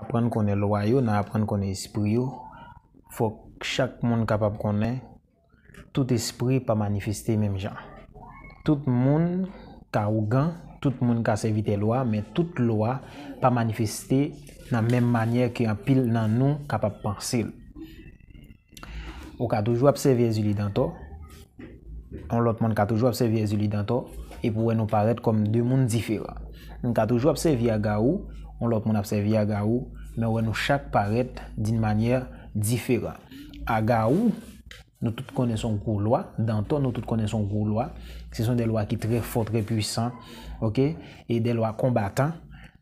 apprendre qu'on est loyaux, nous apprendre qu'on est esprit. Il faut que chaque monde capable qu'on connaître tout esprit pas manifester même gens. Tout le monde ka gant tout le monde ka des loi, mais toute loi pas manifester de la même manière qu'un pile dans nous capable de penser. On a toujours observé les dans On l'autre monde toujours observer les dans toi et nous paraître comme deux mondes différents. On a toujours observer gaou on l'autre observé à Gaou, mais on nous chaque paraît d'une manière différente. À Gaou, nous toutes connaissons le couloir, d'antan nous tous connaissons le Ce sont des lois qui sont très fortes, très puissantes, ok, et des lois combattantes,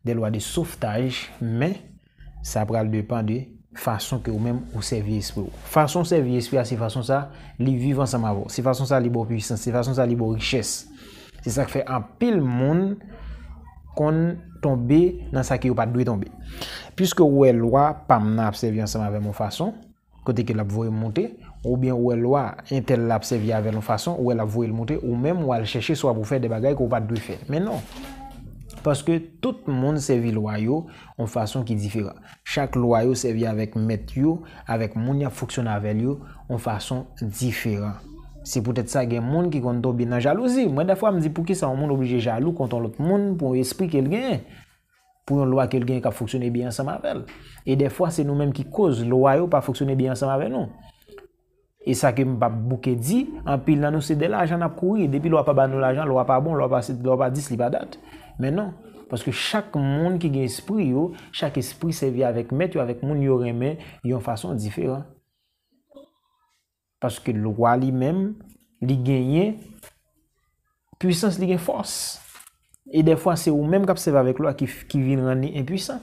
des lois de sauvetage, mais ça prend dépend de façon que vous-même vous servez l'esprit. Façon de servir l'esprit, c'est façon ça, les vivre ensemble. C'est façon ça, libre puissance, c'est façon ça, libre richesse. C'est ça qui fait un pile monde qu'on tombe dans ce qui n'est pas de tomber. Puisque ou elle loi, pas m'en observer ensemble avec mon façon, côté que la monter, ou bien ou elle loi, un la avec mon façon, ou a e la le monter, ou même ou elle chercher soit pour faire des bagages qu'on pas de faire. Mais non! Parce que tout le monde servit loyau en façon qui différent. Chaque loyau servit avec Mathieu, avec Mounia fonctionne avec lui en façon différente. Se pou tèt sa gen moun ki konton bin nan jalouzi. Mwen defwa mdi pou ki sa moun oblije jalou konton lout moun pou yon espri kel gen. Pou yon lwa kel gen ka foksyone biyan sa mavel. E defwa se nou menm ki koz lwa yo pa foksyone biyan sa mavel nou. E sa kem pa bouke di, anpil nan nou sede la ajan ap kouri. Depi lwa pa ban nou la ajan, lwa pa bon, lwa pa dis, lwa pa dat. Men nan, paske chak moun ki gen espri yo, chak espri se vi avek met yo, avek moun yo reme, yon fason diferan. parce que roi lui-même il gagne puissance il gagne force. Et des fois, c'est au même qui observe avec loi qui, qui vient rendre impuissant.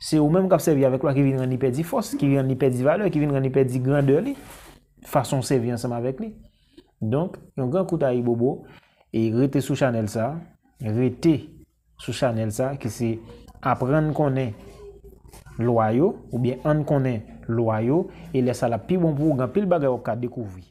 C'est au même qui observe avec loi qui vient rendre perdre force, qui vient rendre perdre valeur, qui vient rendre perdre grandeur li. Façon servir ensemble avec lui. Donc, un grand coup taille bobo et rete sous Chanel ça, rete sous Chanel ça qui c'est apprendre qu'on est loyaux ou bien qu'on est loyaux et laisse la pi bon pour pile bagay au cas découvrir